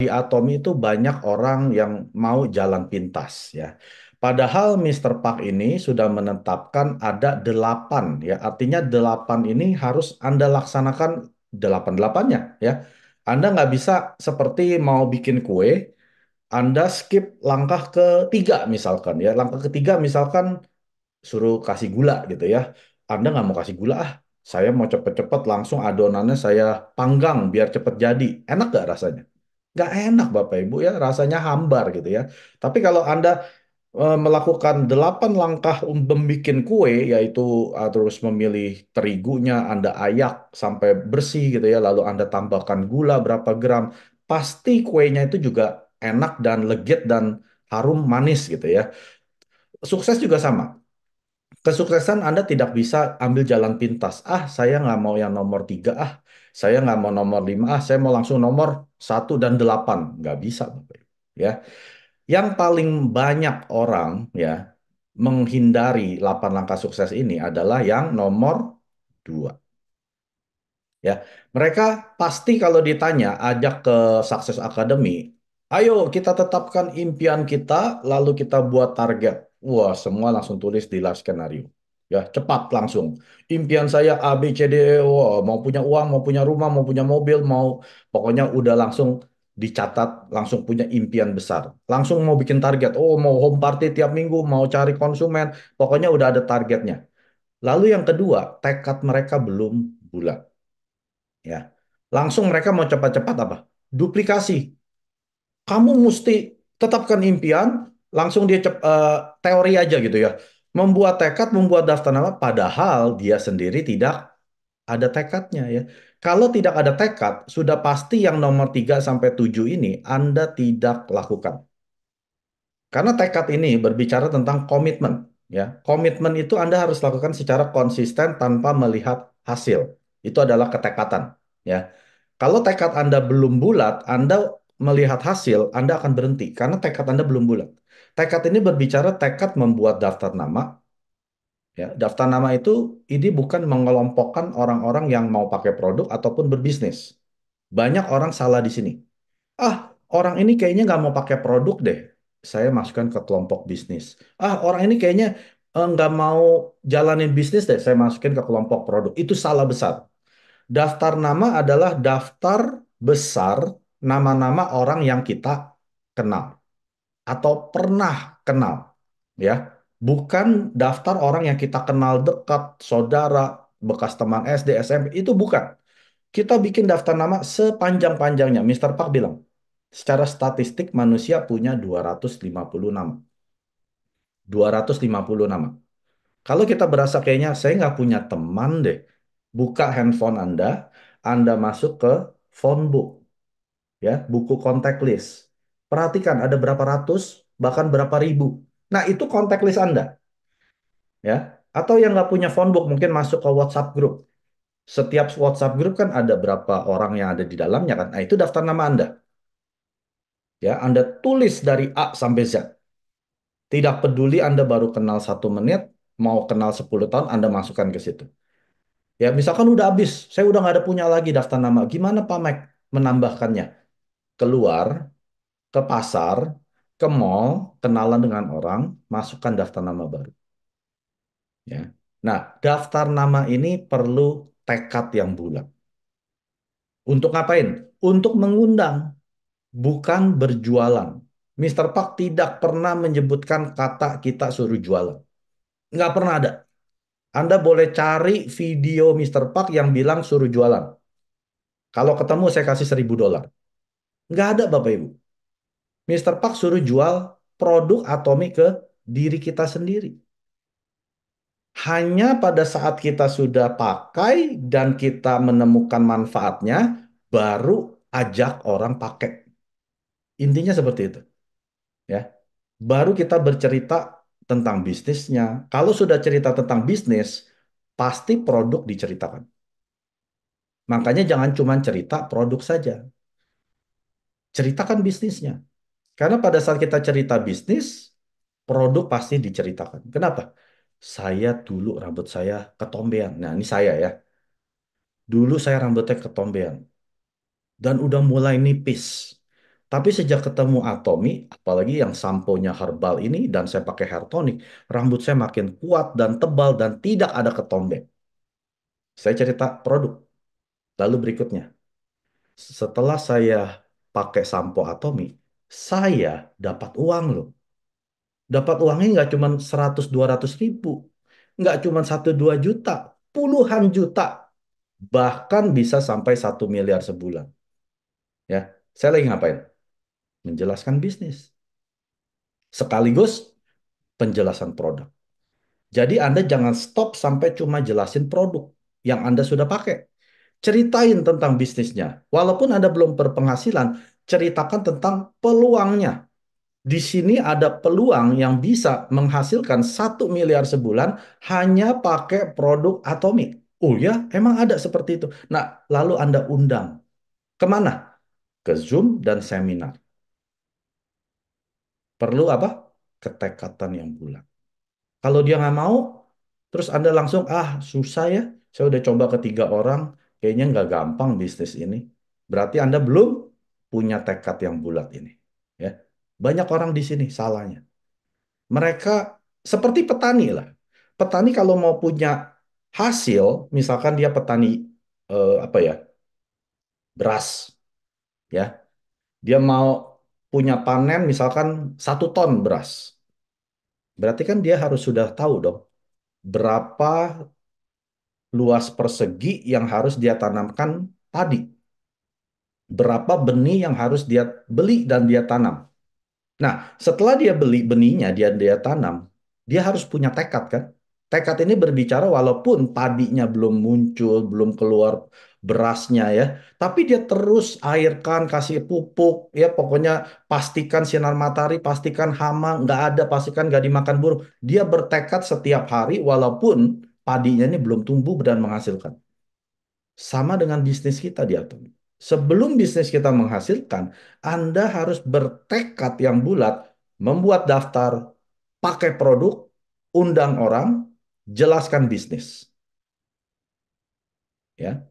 di Atomi itu banyak orang yang mau jalan pintas ya. Padahal Mr. Park ini sudah menetapkan ada delapan ya. Artinya delapan ini harus Anda laksanakan delapan-delapannya ya. Anda nggak bisa seperti mau bikin kue, Anda skip langkah ketiga misalkan ya. Langkah ketiga misalkan suruh kasih gula gitu ya. Anda nggak mau kasih gula ah, saya mau cepet-cepet langsung adonannya saya panggang biar cepet jadi. Enak nggak rasanya? nggak enak Bapak Ibu ya, rasanya hambar gitu ya. Tapi kalau Anda eh, melakukan delapan langkah um, membuat kue, yaitu eh, terus memilih terigunya, Anda ayak sampai bersih gitu ya, lalu Anda tambahkan gula berapa gram, pasti kuenya itu juga enak dan legit dan harum manis gitu ya. Sukses juga sama kesuksesan Anda tidak bisa ambil jalan pintas. Ah, saya nggak mau yang nomor tiga. Ah, saya nggak mau nomor lima. Ah, saya mau langsung nomor satu dan delapan. Nggak bisa, Ya, yang paling banyak orang ya menghindari delapan langkah sukses ini adalah yang nomor dua. Ya, mereka pasti kalau ditanya ajak ke Success Academy, ayo kita tetapkan impian kita lalu kita buat target Wah, semua langsung tulis di last skenario. Ya, cepat langsung. Impian saya A, B, C, D, wah, e, mau punya uang, mau punya rumah, mau punya mobil, mau pokoknya udah langsung dicatat, langsung punya impian besar. Langsung mau bikin target. Oh, mau home party tiap minggu, mau cari konsumen, pokoknya udah ada targetnya. Lalu yang kedua, tekad mereka belum bulat. Ya. Langsung mereka mau cepat-cepat apa? Duplikasi. Kamu mesti tetapkan impian, langsung dia cep, uh, teori aja gitu ya. Membuat tekad, membuat daftar nama, padahal dia sendiri tidak ada tekadnya ya. Kalau tidak ada tekad, sudah pasti yang nomor 3 sampai 7 ini Anda tidak lakukan. Karena tekad ini berbicara tentang komitmen ya. Komitmen itu Anda harus lakukan secara konsisten tanpa melihat hasil. Itu adalah ketekatan ya. Kalau tekad Anda belum bulat, Anda melihat hasil, Anda akan berhenti karena tekad Anda belum bulat. Tekad ini berbicara tekad membuat daftar nama. Ya, daftar nama itu ini bukan mengelompokkan orang-orang yang mau pakai produk ataupun berbisnis. Banyak orang salah di sini. Ah, orang ini kayaknya nggak mau pakai produk deh. Saya masukkan ke kelompok bisnis. Ah, orang ini kayaknya eh, nggak mau jalanin bisnis deh. Saya masukkan ke kelompok produk. Itu salah besar. Daftar nama adalah daftar besar nama-nama orang yang kita kenal atau pernah kenal, ya. Bukan daftar orang yang kita kenal dekat, saudara, bekas teman SD, SMP, itu bukan. Kita bikin daftar nama sepanjang-panjangnya. Mr. Park bilang, secara statistik manusia punya 250 nama. 250 nama. Kalau kita berasa kayaknya saya nggak punya teman deh, buka handphone Anda, Anda masuk ke phone book, ya, buku kontak list. Perhatikan ada berapa ratus, bahkan berapa ribu. Nah itu kontak list Anda. ya. Atau yang nggak punya phonebook mungkin masuk ke WhatsApp group. Setiap WhatsApp group kan ada berapa orang yang ada di dalamnya kan. Nah itu daftar nama Anda. Ya, Anda tulis dari A sampai Z. Tidak peduli Anda baru kenal satu menit, mau kenal 10 tahun, Anda masukkan ke situ. Ya, misalkan udah habis, saya udah nggak ada punya lagi daftar nama. Gimana Pak Mac menambahkannya? Keluar ke pasar, ke mall, kenalan dengan orang, masukkan daftar nama baru. Ya. Nah, daftar nama ini perlu tekad yang bulat. Untuk ngapain? Untuk mengundang, bukan berjualan. Mr. Pak tidak pernah menyebutkan kata kita suruh jualan. Nggak pernah ada. Anda boleh cari video Mr. Pak yang bilang suruh jualan. Kalau ketemu saya kasih seribu dolar. Nggak ada Bapak Ibu. Mr. Park suruh jual produk atomik ke diri kita sendiri. Hanya pada saat kita sudah pakai dan kita menemukan manfaatnya, baru ajak orang pakai. Intinya seperti itu. Ya. Baru kita bercerita tentang bisnisnya. Kalau sudah cerita tentang bisnis, pasti produk diceritakan. Makanya jangan cuma cerita produk saja. Ceritakan bisnisnya. Karena pada saat kita cerita bisnis, produk pasti diceritakan. Kenapa? Saya dulu rambut saya ketombean. Nah, ini saya ya. Dulu saya rambutnya ketombean. Dan udah mulai nipis. Tapi sejak ketemu Atomi, apalagi yang samponya herbal ini dan saya pakai hair tonic, rambut saya makin kuat dan tebal dan tidak ada ketombe. Saya cerita produk. Lalu berikutnya, setelah saya pakai sampo Atomi, saya dapat uang loh. Dapat uangnya nggak cuma 100-200 ribu. Nggak cuma 1-2 juta. Puluhan juta. Bahkan bisa sampai 1 miliar sebulan. Ya, saya lagi ngapain? Menjelaskan bisnis. Sekaligus penjelasan produk. Jadi Anda jangan stop sampai cuma jelasin produk yang Anda sudah pakai. Ceritain tentang bisnisnya. Walaupun Anda belum berpenghasilan, ceritakan tentang peluangnya. Di sini ada peluang yang bisa menghasilkan satu miliar sebulan hanya pakai produk atomik. Oh ya, emang ada seperti itu. Nah, lalu Anda undang. Kemana? Ke Zoom dan seminar. Perlu apa? Ketekatan yang bulat. Kalau dia nggak mau, terus Anda langsung, ah susah ya, saya udah coba ke tiga orang, kayaknya nggak gampang bisnis ini. Berarti Anda belum punya tekad yang bulat ini. Ya. Banyak orang di sini salahnya. Mereka seperti petani lah. Petani kalau mau punya hasil, misalkan dia petani eh, apa ya, beras, ya, dia mau punya panen misalkan satu ton beras, berarti kan dia harus sudah tahu dong berapa luas persegi yang harus dia tanamkan padi berapa benih yang harus dia beli dan dia tanam. Nah, setelah dia beli benihnya, dia dia tanam, dia harus punya tekad kan? Tekad ini berbicara walaupun padinya belum muncul, belum keluar berasnya ya, tapi dia terus airkan, kasih pupuk, ya pokoknya pastikan sinar matahari, pastikan hama nggak ada, pastikan nggak dimakan burung. Dia bertekad setiap hari walaupun padinya ini belum tumbuh dan menghasilkan. Sama dengan bisnis kita di atas sebelum bisnis kita menghasilkan, Anda harus bertekad yang bulat, membuat daftar, pakai produk, undang orang, jelaskan bisnis. Ya.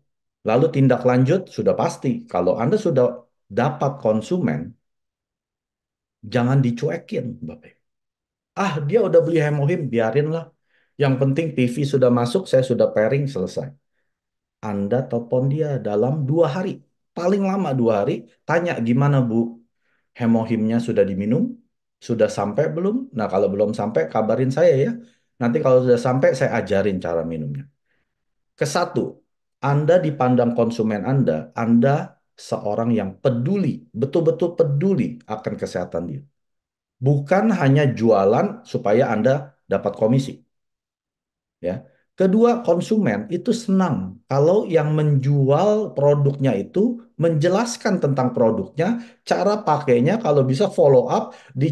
Lalu tindak lanjut sudah pasti kalau Anda sudah dapat konsumen jangan dicuekin, Bapak. Ah, dia udah beli hemohim, biarinlah. Yang penting TV sudah masuk, saya sudah pairing, selesai. Anda telepon dia dalam dua hari paling lama dua hari, tanya gimana Bu, hemohimnya sudah diminum? Sudah sampai belum? Nah kalau belum sampai kabarin saya ya. Nanti kalau sudah sampai saya ajarin cara minumnya. Kesatu, Anda dipandang konsumen Anda, Anda seorang yang peduli, betul-betul peduli akan kesehatan dia. Bukan hanya jualan supaya Anda dapat komisi. Ya, Kedua, konsumen itu senang kalau yang menjual produknya itu menjelaskan tentang produknya, cara pakainya kalau bisa follow up di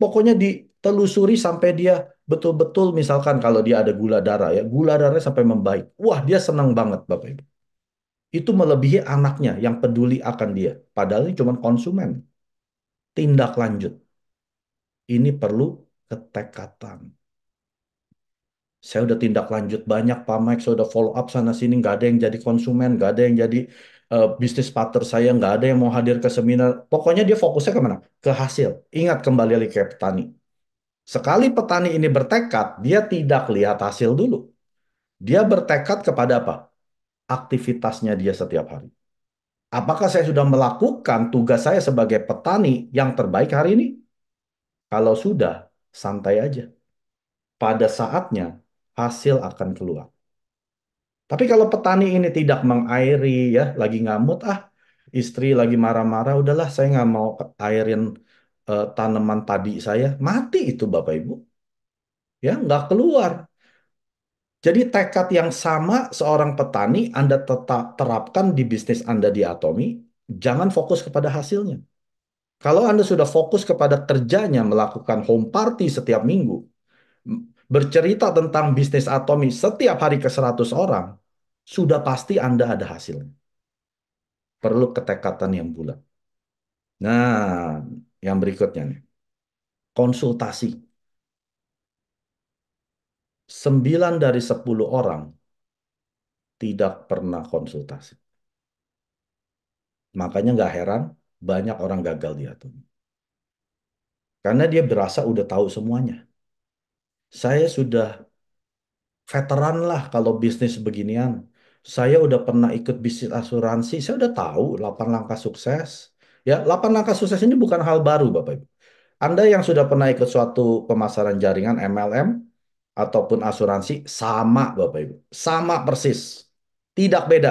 pokoknya ditelusuri sampai dia betul-betul misalkan kalau dia ada gula darah ya, gula darahnya sampai membaik. Wah, dia senang banget Bapak Ibu. Itu melebihi anaknya yang peduli akan dia. Padahal ini cuma konsumen. Tindak lanjut. Ini perlu ketekatan saya udah tindak lanjut banyak Pak Mike, saya udah follow up sana sini, nggak ada yang jadi konsumen, nggak ada yang jadi uh, bisnis partner saya, nggak ada yang mau hadir ke seminar. Pokoknya dia fokusnya kemana? Ke hasil. Ingat kembali lagi ke petani. Sekali petani ini bertekad, dia tidak lihat hasil dulu. Dia bertekad kepada apa? Aktivitasnya dia setiap hari. Apakah saya sudah melakukan tugas saya sebagai petani yang terbaik hari ini? Kalau sudah, santai aja. Pada saatnya hasil akan keluar. Tapi kalau petani ini tidak mengairi ya, lagi ngamut ah, istri lagi marah-marah, udahlah saya nggak mau airin uh, tanaman tadi saya, mati itu Bapak Ibu. Ya, nggak keluar. Jadi tekad yang sama seorang petani Anda tetap terapkan di bisnis Anda di Atomi, jangan fokus kepada hasilnya. Kalau Anda sudah fokus kepada kerjanya melakukan home party setiap minggu, bercerita tentang bisnis Atomi setiap hari ke 100 orang, sudah pasti Anda ada hasilnya. Perlu ketekatan yang bulat. Nah, yang berikutnya nih. Konsultasi. 9 dari 10 orang tidak pernah konsultasi. Makanya nggak heran banyak orang gagal di Atomi. Karena dia berasa udah tahu semuanya. Saya sudah veteran lah kalau bisnis beginian. Saya udah pernah ikut bisnis asuransi, saya udah tahu 8 langkah sukses. Ya, 8 langkah sukses ini bukan hal baru, Bapak Ibu. Anda yang sudah pernah ikut suatu pemasaran jaringan MLM ataupun asuransi sama, Bapak Ibu. Sama persis. Tidak beda.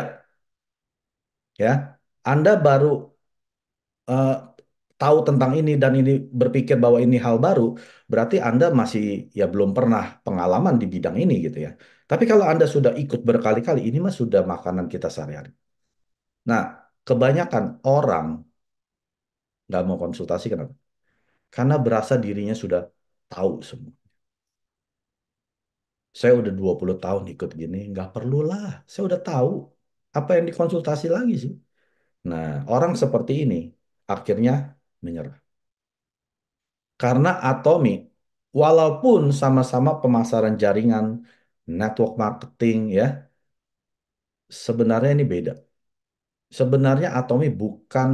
Ya. Anda baru uh, tahu tentang ini dan ini berpikir bahwa ini hal baru, berarti Anda masih ya belum pernah pengalaman di bidang ini gitu ya. Tapi kalau Anda sudah ikut berkali-kali, ini mah sudah makanan kita sehari-hari. Nah, kebanyakan orang nggak mau konsultasi kenapa? Karena berasa dirinya sudah tahu semua. Saya udah 20 tahun ikut gini, nggak perlulah. Saya udah tahu apa yang dikonsultasi lagi sih. Nah, orang seperti ini akhirnya menyerah. Karena Atomi, walaupun sama-sama pemasaran jaringan, network marketing ya, sebenarnya ini beda. Sebenarnya Atomi bukan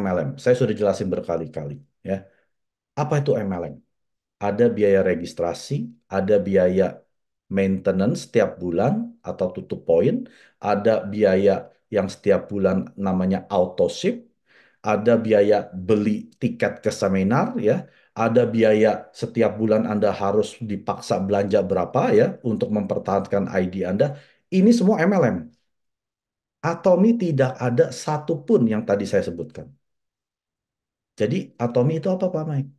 MLM. Saya sudah jelasin berkali-kali ya. Apa itu MLM? Ada biaya registrasi, ada biaya maintenance setiap bulan atau tutup poin, ada biaya yang setiap bulan namanya auto ship, ada biaya beli tiket ke seminar ya, ada biaya setiap bulan Anda harus dipaksa belanja berapa ya untuk mempertahankan ID Anda. Ini semua MLM. Atomi tidak ada satupun yang tadi saya sebutkan. Jadi Atomi itu apa Pak Mike?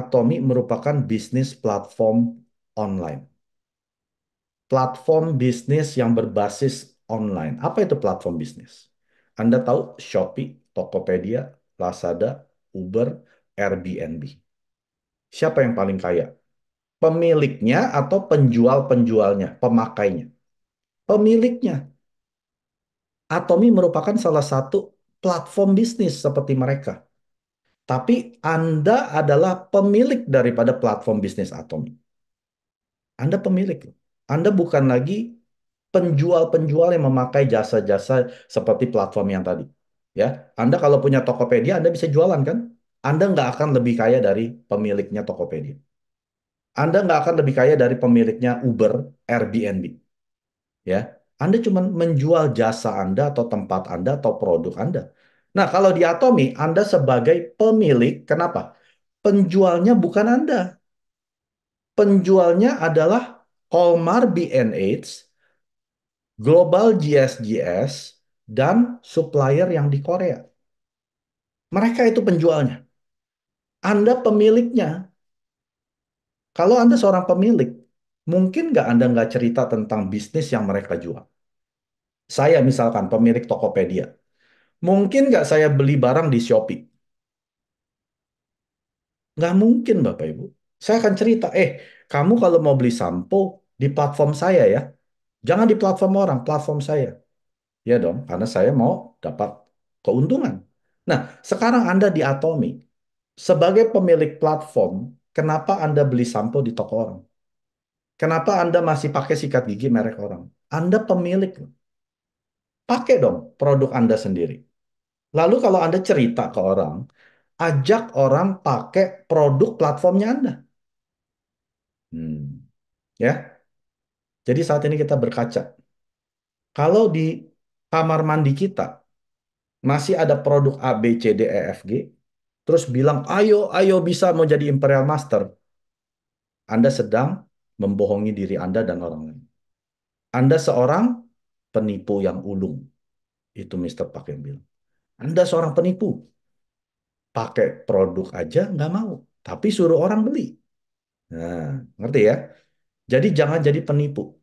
Atomi merupakan bisnis platform online. Platform bisnis yang berbasis online. Apa itu platform bisnis? Anda tahu Shopee, Tokopedia, Lazada, Uber, Airbnb. Siapa yang paling kaya? Pemiliknya atau penjual-penjualnya, pemakainya? Pemiliknya. Atomi merupakan salah satu platform bisnis seperti mereka. Tapi Anda adalah pemilik daripada platform bisnis Atomi. Anda pemilik. Anda bukan lagi penjual-penjual yang memakai jasa-jasa seperti platform yang tadi ya Anda kalau punya Tokopedia Anda bisa jualan kan Anda nggak akan lebih kaya dari pemiliknya Tokopedia Anda nggak akan lebih kaya dari pemiliknya Uber Airbnb ya Anda cuma menjual jasa Anda atau tempat Anda atau produk Anda nah kalau di Atomi Anda sebagai pemilik kenapa penjualnya bukan Anda penjualnya adalah Colmar BNH Global GSGS dan supplier yang di Korea. Mereka itu penjualnya. Anda pemiliknya. Kalau Anda seorang pemilik, mungkin nggak Anda nggak cerita tentang bisnis yang mereka jual. Saya misalkan pemilik Tokopedia. Mungkin nggak saya beli barang di Shopee? Nggak mungkin, Bapak Ibu. Saya akan cerita, eh, kamu kalau mau beli sampo di platform saya ya. Jangan di platform orang, platform saya. Ya dong, karena saya mau dapat keuntungan. Nah, sekarang Anda di Atomi. Sebagai pemilik platform, kenapa Anda beli sampo di toko orang? Kenapa Anda masih pakai sikat gigi merek orang? Anda pemilik. Pakai dong produk Anda sendiri. Lalu kalau Anda cerita ke orang, ajak orang pakai produk platformnya Anda. Hmm. Ya. Jadi saat ini kita berkaca. Kalau di kamar mandi kita masih ada produk A, B, C, D, E, F, G, terus bilang, ayo, ayo bisa mau jadi imperial master. Anda sedang membohongi diri Anda dan orang lain. Anda seorang penipu yang ulung. Itu Mr. Pak yang bilang. Anda seorang penipu. Pakai produk aja nggak mau. Tapi suruh orang beli. Nah, ngerti ya? Jadi jangan jadi penipu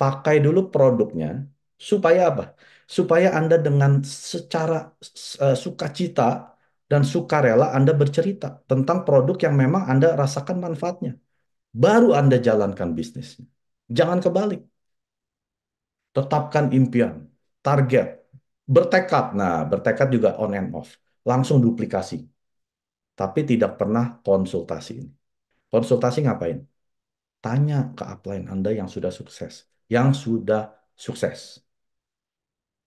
pakai dulu produknya supaya apa? Supaya Anda dengan secara uh, sukacita dan sukarela Anda bercerita tentang produk yang memang Anda rasakan manfaatnya. Baru Anda jalankan bisnisnya. Jangan kebalik. Tetapkan impian, target, bertekad. Nah, bertekad juga on and off. Langsung duplikasi. Tapi tidak pernah konsultasi ini. Konsultasi ngapain? Tanya ke upline Anda yang sudah sukses yang sudah sukses.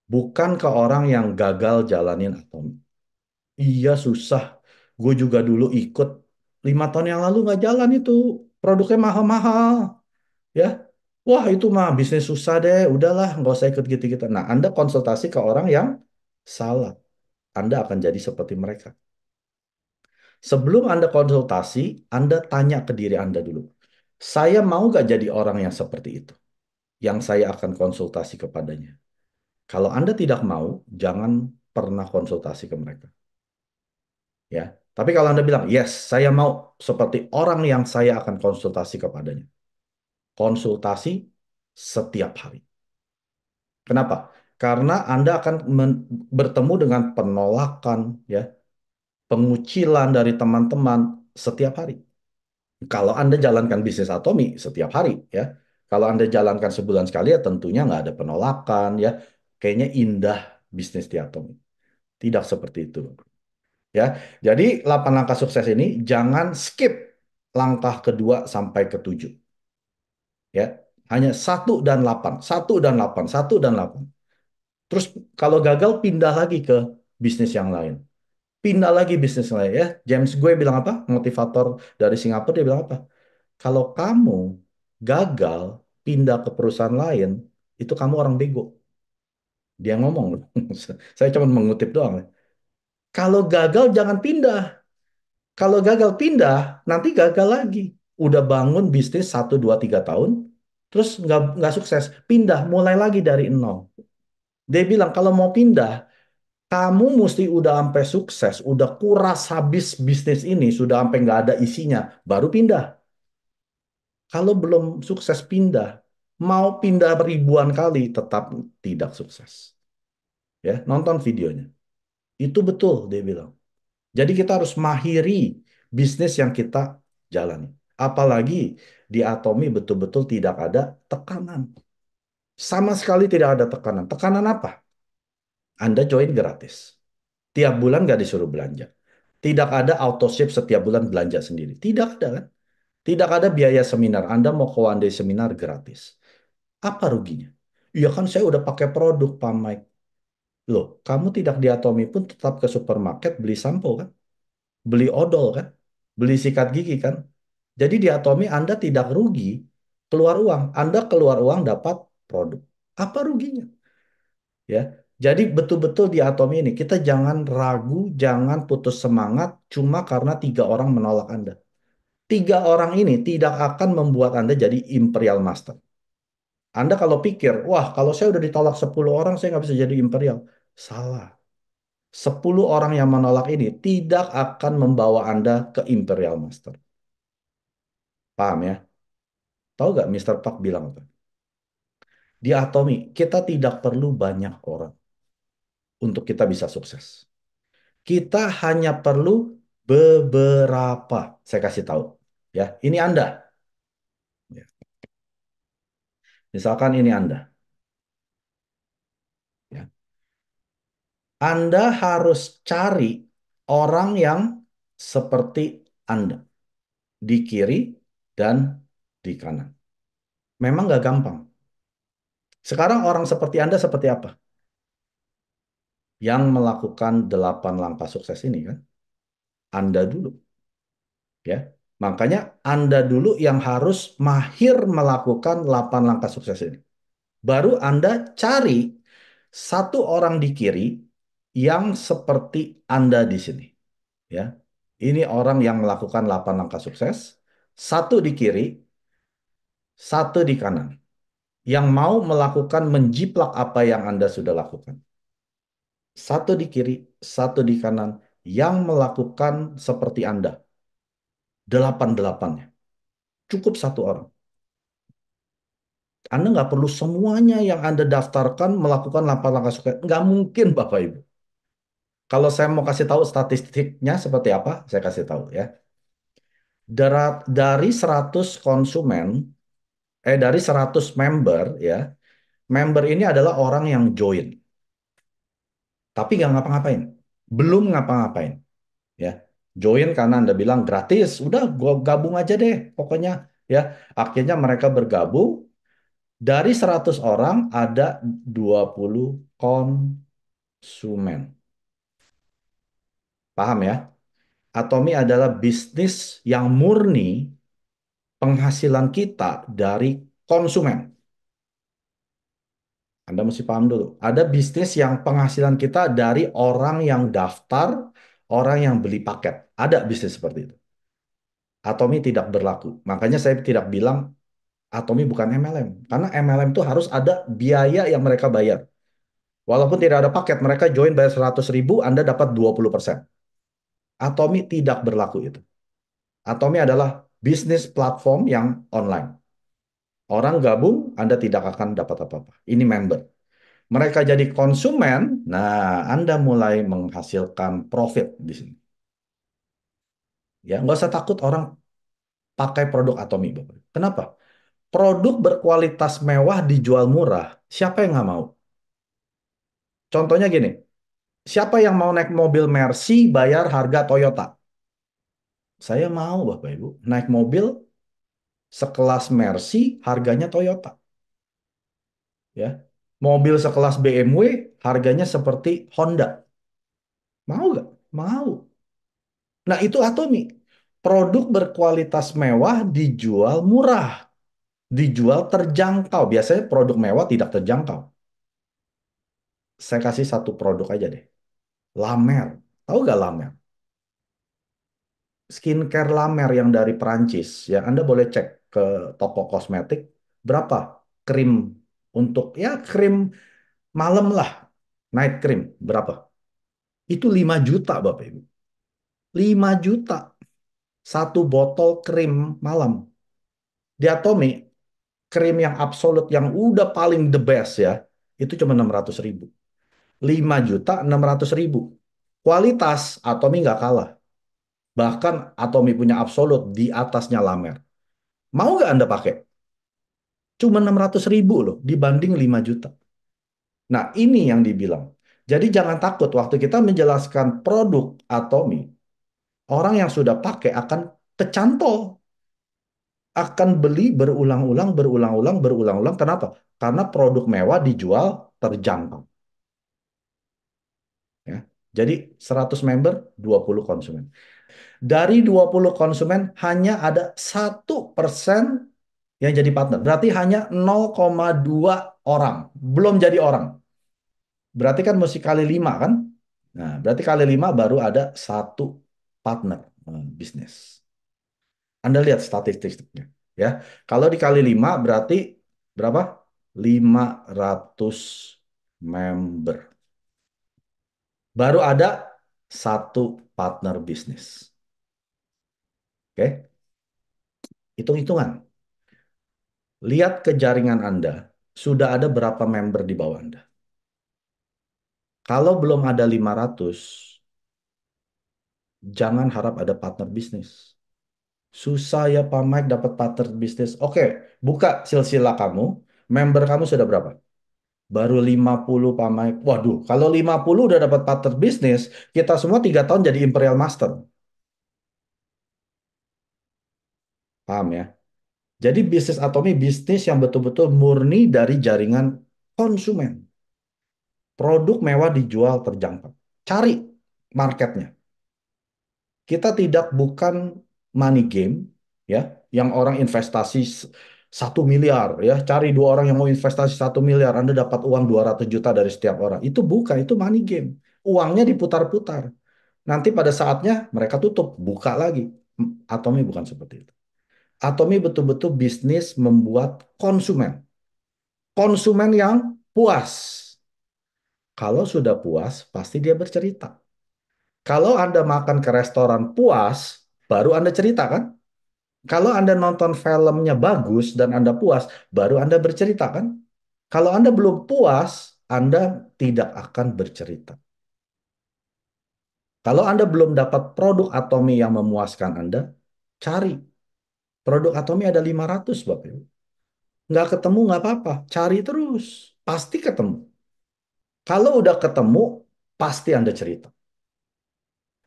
Bukan ke orang yang gagal jalanin atom. Iya susah, gue juga dulu ikut. Lima tahun yang lalu nggak jalan itu, produknya mahal-mahal. ya Wah itu mah bisnis susah deh, udahlah nggak usah ikut gitu-gitu. Nah Anda konsultasi ke orang yang salah. Anda akan jadi seperti mereka. Sebelum Anda konsultasi, Anda tanya ke diri Anda dulu. Saya mau gak jadi orang yang seperti itu? yang saya akan konsultasi kepadanya. Kalau Anda tidak mau, jangan pernah konsultasi ke mereka. Ya, tapi kalau Anda bilang, "Yes, saya mau seperti orang yang saya akan konsultasi kepadanya." Konsultasi setiap hari. Kenapa? Karena Anda akan bertemu dengan penolakan, ya, pengucilan dari teman-teman setiap hari. Kalau Anda jalankan bisnis atomi setiap hari, ya, kalau Anda jalankan sebulan sekali ya tentunya nggak ada penolakan ya. Kayaknya indah bisnis diatom Tidak seperti itu. Ya, jadi 8 langkah sukses ini jangan skip langkah kedua sampai ketujuh. Ya, hanya satu dan 8, satu dan 8, satu dan 8. Terus kalau gagal pindah lagi ke bisnis yang lain. Pindah lagi bisnis lain ya. James gue bilang apa? Motivator dari Singapura dia bilang apa? Kalau kamu gagal pindah ke perusahaan lain, itu kamu orang bego. Dia ngomong, saya cuma mengutip doang. Kalau gagal jangan pindah. Kalau gagal pindah, nanti gagal lagi. Udah bangun bisnis 1, 2, 3 tahun, terus nggak nggak sukses, pindah, mulai lagi dari nol. Dia bilang, kalau mau pindah, kamu mesti udah sampai sukses, udah kuras habis bisnis ini, sudah sampai nggak ada isinya, baru pindah. Kalau belum sukses pindah, mau pindah ribuan kali tetap tidak sukses. Ya, nonton videonya. Itu betul dia bilang. Jadi kita harus mahiri bisnis yang kita jalani. Apalagi di Atomi betul-betul tidak ada tekanan. Sama sekali tidak ada tekanan. Tekanan apa? Anda join gratis. Tiap bulan nggak disuruh belanja. Tidak ada auto ship setiap bulan belanja sendiri. Tidak ada kan? Tidak ada biaya seminar. Anda mau ke one day seminar gratis. Apa ruginya? Ya kan saya udah pakai produk Pak Mike. Loh, kamu tidak diatomi pun tetap ke supermarket beli sampo kan? Beli odol kan? Beli sikat gigi kan? Jadi diatomi Anda tidak rugi keluar uang. Anda keluar uang dapat produk. Apa ruginya? Ya, jadi betul-betul di Atomi ini kita jangan ragu, jangan putus semangat cuma karena tiga orang menolak Anda tiga orang ini tidak akan membuat Anda jadi imperial master. Anda kalau pikir, wah kalau saya udah ditolak 10 orang saya nggak bisa jadi imperial. Salah. 10 orang yang menolak ini tidak akan membawa Anda ke imperial master. Paham ya? Tahu nggak Mr. Park bilang apa? Di Atomi, kita tidak perlu banyak orang untuk kita bisa sukses. Kita hanya perlu beberapa saya kasih tahu ya ini anda ya. misalkan ini anda ya. anda harus cari orang yang seperti anda di kiri dan di kanan memang nggak gampang sekarang orang seperti anda seperti apa yang melakukan delapan langkah sukses ini kan anda dulu. Ya. Makanya Anda dulu yang harus mahir melakukan 8 langkah sukses ini. Baru Anda cari satu orang di kiri yang seperti Anda di sini. Ya. Ini orang yang melakukan 8 langkah sukses, satu di kiri, satu di kanan. Yang mau melakukan menjiplak apa yang Anda sudah lakukan. Satu di kiri, satu di kanan, yang melakukan seperti Anda. Delapan-delapannya. Cukup satu orang. Anda nggak perlu semuanya yang Anda daftarkan melakukan langkah-langkah suka. Nggak mungkin Bapak Ibu. Kalau saya mau kasih tahu statistiknya seperti apa, saya kasih tahu ya. Dari 100 konsumen, eh dari 100 member ya, member ini adalah orang yang join. Tapi nggak ngapa-ngapain belum ngapa-ngapain ya join karena anda bilang gratis udah gua gabung aja deh pokoknya ya akhirnya mereka bergabung dari 100 orang ada 20 konsumen paham ya Atomi adalah bisnis yang murni penghasilan kita dari konsumen anda mesti paham dulu. Ada bisnis yang penghasilan kita dari orang yang daftar, orang yang beli paket. Ada bisnis seperti itu. Atomi tidak berlaku. Makanya saya tidak bilang Atomi bukan MLM. Karena MLM itu harus ada biaya yang mereka bayar. Walaupun tidak ada paket, mereka join bayar 100 ribu, Anda dapat 20%. Atomi tidak berlaku itu. Atomi adalah bisnis platform yang online. Orang gabung, Anda tidak akan dapat apa-apa. Ini member. Mereka jadi konsumen, nah Anda mulai menghasilkan profit di sini. Ya, nggak usah takut orang pakai produk Atomi, Bapak. Kenapa? Produk berkualitas mewah dijual murah, siapa yang nggak mau? Contohnya gini, siapa yang mau naik mobil Mercy bayar harga Toyota? Saya mau Bapak Ibu, naik mobil sekelas Mercy harganya Toyota. Ya. Mobil sekelas BMW harganya seperti Honda. Mau gak? Mau. Nah itu Atomi. Produk berkualitas mewah dijual murah. Dijual terjangkau. Biasanya produk mewah tidak terjangkau. Saya kasih satu produk aja deh. Lamer. Tahu gak Lamer? Skincare Lamer yang dari Perancis. Ya Anda boleh cek ke toko kosmetik, berapa krim untuk ya krim malam lah, night cream berapa? Itu 5 juta Bapak Ibu. 5 juta satu botol krim malam. Di Atomi, krim yang absolut yang udah paling the best ya, itu cuma 600 ribu. 5 juta 600 ribu. Kualitas Atomi nggak kalah. Bahkan Atomi punya absolut di atasnya Lamer. Mau nggak Anda pakai? Cuma 600 ribu loh dibanding 5 juta. Nah ini yang dibilang. Jadi jangan takut waktu kita menjelaskan produk Atomi. Orang yang sudah pakai akan kecantol. Akan beli berulang-ulang, berulang-ulang, berulang-ulang. Kenapa? Karena produk mewah dijual terjangkau. Ya. Jadi 100 member, 20 konsumen dari 20 konsumen hanya ada satu persen yang jadi partner. Berarti hanya 0,2 orang, belum jadi orang. Berarti kan mesti kali lima kan? Nah, berarti kali lima baru ada satu partner eh, bisnis. Anda lihat statistiknya ya. Kalau dikali lima berarti berapa? 500 member. Baru ada satu partner bisnis. Oke. Hitung-hitungan. Lihat ke jaringan Anda, sudah ada berapa member di bawah Anda. Kalau belum ada 500, jangan harap ada partner bisnis. Susah ya Pak Mike dapat partner bisnis. Oke, buka silsilah kamu. Member kamu sudah berapa? Baru 50 Pak Mike. Waduh, kalau 50 udah dapat partner bisnis, kita semua tiga tahun jadi Imperial Master. Paham ya? Jadi bisnis Atomi bisnis yang betul-betul murni dari jaringan konsumen. Produk mewah dijual terjangkau. Cari marketnya. Kita tidak bukan money game ya, yang orang investasi satu miliar ya, cari dua orang yang mau investasi satu miliar, Anda dapat uang 200 juta dari setiap orang. Itu bukan, itu money game. Uangnya diputar-putar. Nanti pada saatnya mereka tutup, buka lagi. Atomi bukan seperti itu. Atomi betul-betul bisnis membuat konsumen. Konsumen yang puas. Kalau sudah puas, pasti dia bercerita. Kalau Anda makan ke restoran puas, baru Anda cerita kan? Kalau Anda nonton filmnya bagus dan Anda puas, baru Anda bercerita kan? Kalau Anda belum puas, Anda tidak akan bercerita. Kalau Anda belum dapat produk atomi yang memuaskan Anda, cari Produk atomi ada 500 Bapak Ibu. Nggak ketemu nggak apa-apa, cari terus. Pasti ketemu. Kalau udah ketemu, pasti Anda cerita.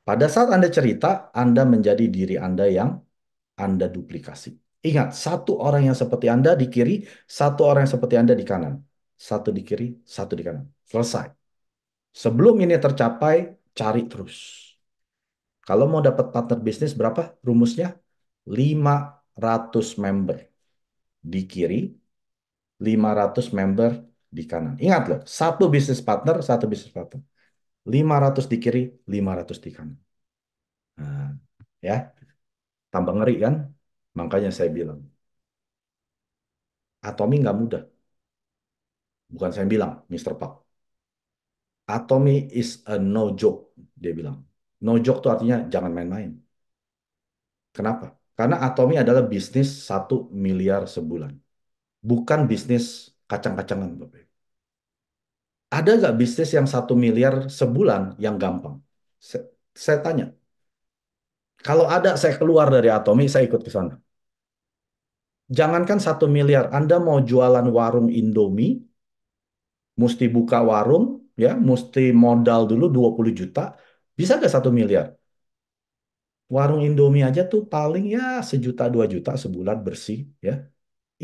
Pada saat Anda cerita, Anda menjadi diri Anda yang Anda duplikasi. Ingat, satu orang yang seperti Anda di kiri, satu orang yang seperti Anda di kanan. Satu di kiri, satu di kanan. Selesai. Sebelum ini tercapai, cari terus. Kalau mau dapat partner bisnis berapa rumusnya? 5 500 member di kiri, 500 member di kanan. Ingat loh, satu bisnis partner, satu bisnis partner. 500 di kiri, 500 di kanan. Nah, ya, tambah ngeri kan? Makanya saya bilang, Atomi nggak mudah. Bukan saya bilang, Mr. Pak. Atomi is a no joke, dia bilang. No joke itu artinya jangan main-main. Kenapa? Karena Atomi adalah bisnis satu miliar sebulan. Bukan bisnis kacang-kacangan, Bapak. Ada nggak bisnis yang satu miliar sebulan yang gampang? Saya, saya tanya. Kalau ada, saya keluar dari Atomi, saya ikut ke sana. Jangankan satu miliar, Anda mau jualan warung Indomie, mesti buka warung, ya, mesti modal dulu 20 juta, bisa nggak satu miliar? Warung Indomie aja tuh paling ya sejuta dua juta sebulan bersih ya.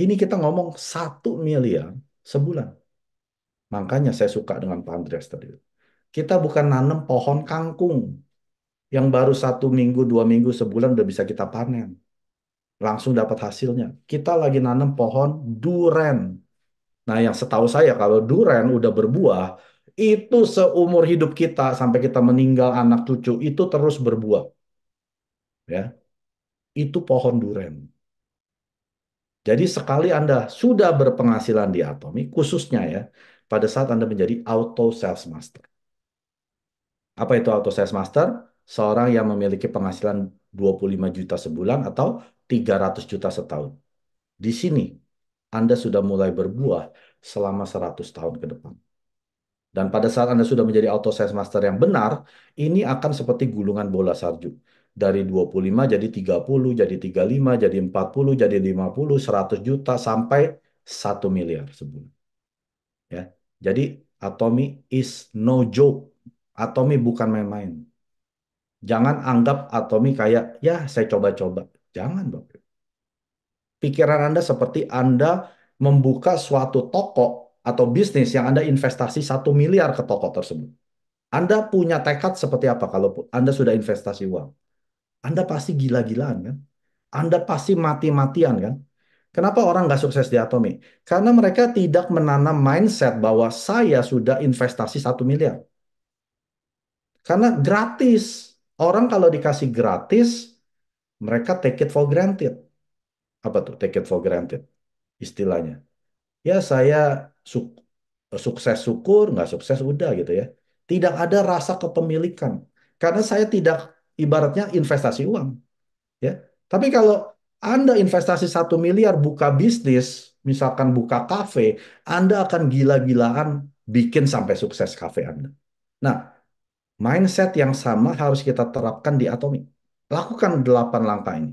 Ini kita ngomong satu miliar sebulan. Makanya saya suka dengan Pak Andreas tadi. Kita bukan nanam pohon kangkung yang baru satu minggu, dua minggu, sebulan udah bisa kita panen. Langsung dapat hasilnya. Kita lagi nanam pohon duren. Nah yang setahu saya kalau duren udah berbuah, itu seumur hidup kita sampai kita meninggal anak cucu, itu terus berbuah ya itu pohon duren. Jadi sekali Anda sudah berpenghasilan di Atomi, khususnya ya, pada saat Anda menjadi auto sales master. Apa itu auto sales master? Seorang yang memiliki penghasilan 25 juta sebulan atau 300 juta setahun. Di sini Anda sudah mulai berbuah selama 100 tahun ke depan. Dan pada saat Anda sudah menjadi auto sales master yang benar, ini akan seperti gulungan bola salju dari 25 jadi 30, jadi 35, jadi 40, jadi 50, 100 juta sampai 1 miliar sebulan. Ya. Jadi Atomi is no joke. Atomi bukan main-main. Jangan anggap Atomi kayak ya saya coba-coba. Jangan, Bapak. Pikiran Anda seperti Anda membuka suatu toko atau bisnis yang Anda investasi satu miliar ke toko tersebut. Anda punya tekad seperti apa kalau Anda sudah investasi uang? Anda pasti gila-gilaan kan? Anda pasti mati-matian kan? Kenapa orang nggak sukses di Atomi? Karena mereka tidak menanam mindset bahwa saya sudah investasi satu miliar. Karena gratis. Orang kalau dikasih gratis, mereka take it for granted. Apa tuh take it for granted? Istilahnya. Ya saya su sukses syukur, nggak sukses udah gitu ya. Tidak ada rasa kepemilikan. Karena saya tidak ibaratnya investasi uang. Ya. Tapi kalau Anda investasi satu miliar buka bisnis, misalkan buka kafe, Anda akan gila-gilaan bikin sampai sukses kafe Anda. Nah, mindset yang sama harus kita terapkan di Atomi. Lakukan delapan langkah ini.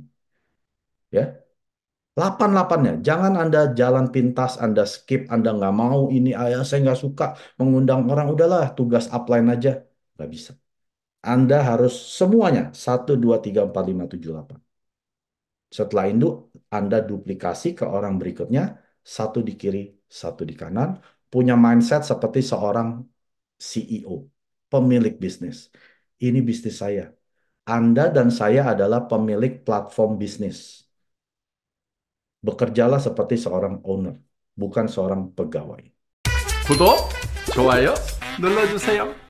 Ya, lapan lapannya Jangan Anda jalan pintas, Anda skip, Anda nggak mau, ini ayah saya nggak suka, mengundang orang, udahlah tugas upline aja. Nggak bisa. Anda harus semuanya 1, 2, 3, 4, 5, 7, 8. Setelah induk, Anda duplikasi ke orang berikutnya, satu di kiri, satu di kanan, punya mindset seperti seorang CEO, pemilik bisnis. Ini bisnis saya. Anda dan saya adalah pemilik platform bisnis. Bekerjalah seperti seorang owner, 부간 서랑 버가와이 구독, 좋아요 눌러주세요.